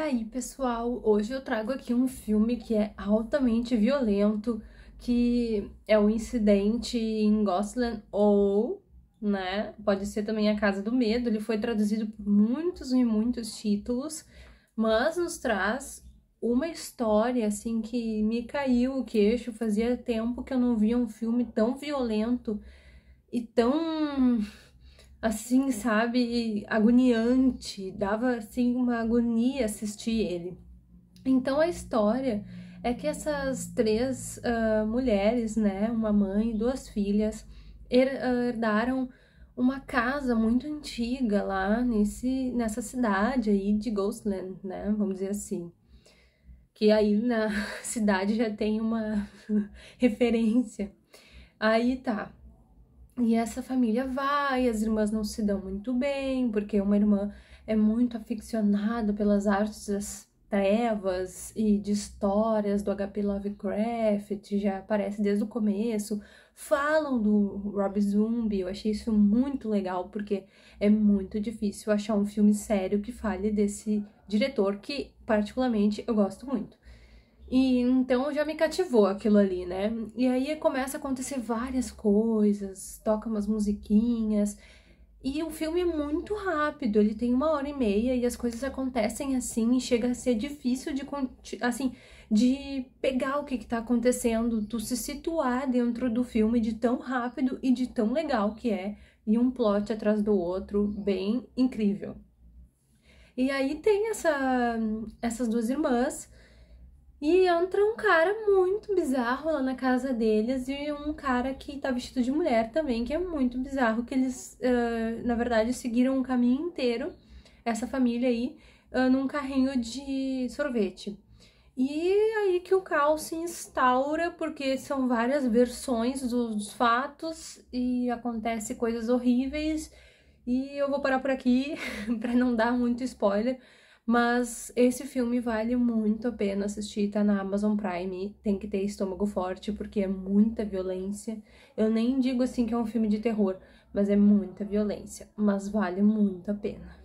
E tá aí, pessoal, hoje eu trago aqui um filme que é altamente violento, que é o um incidente em Gosling, ou, né, pode ser também A Casa do Medo. Ele foi traduzido por muitos e muitos títulos, mas nos traz uma história assim que me caiu o queixo. Fazia tempo que eu não via um filme tão violento e tão assim, é. sabe, agoniante, dava assim uma agonia assistir ele. Então a história é que essas três uh, mulheres, né, uma mãe e duas filhas, ah, herdaram uma casa muito antiga lá nesse, nessa cidade aí de Ghostland, né, vamos dizer assim. Que aí na cidade já tem uma referência. Aí tá, e essa família vai, as irmãs não se dão muito bem, porque uma irmã é muito aficionada pelas artes das trevas e de histórias do HP Lovecraft, já aparece desde o começo. Falam do Rob Zombie, eu achei isso muito legal, porque é muito difícil achar um filme sério que fale desse diretor, que particularmente eu gosto muito. E então já me cativou aquilo ali, né? E aí começa a acontecer várias coisas, toca umas musiquinhas. E o filme é muito rápido, ele tem uma hora e meia e as coisas acontecem assim, e chega a ser difícil de assim, de pegar o que está acontecendo, tu se situar dentro do filme de tão rápido e de tão legal que é, e um plot atrás do outro, bem incrível. E aí tem essa, essas duas irmãs e entra um cara muito bizarro lá na casa deles e um cara que tá vestido de mulher também, que é muito bizarro, que eles, uh, na verdade, seguiram um caminho inteiro, essa família aí, uh, num carrinho de sorvete. E aí que o caos se instaura, porque são várias versões dos fatos e acontece coisas horríveis. E eu vou parar por aqui para não dar muito spoiler, mas esse filme vale muito a pena assistir, tá na Amazon Prime, tem que ter estômago forte porque é muita violência. Eu nem digo assim que é um filme de terror, mas é muita violência, mas vale muito a pena.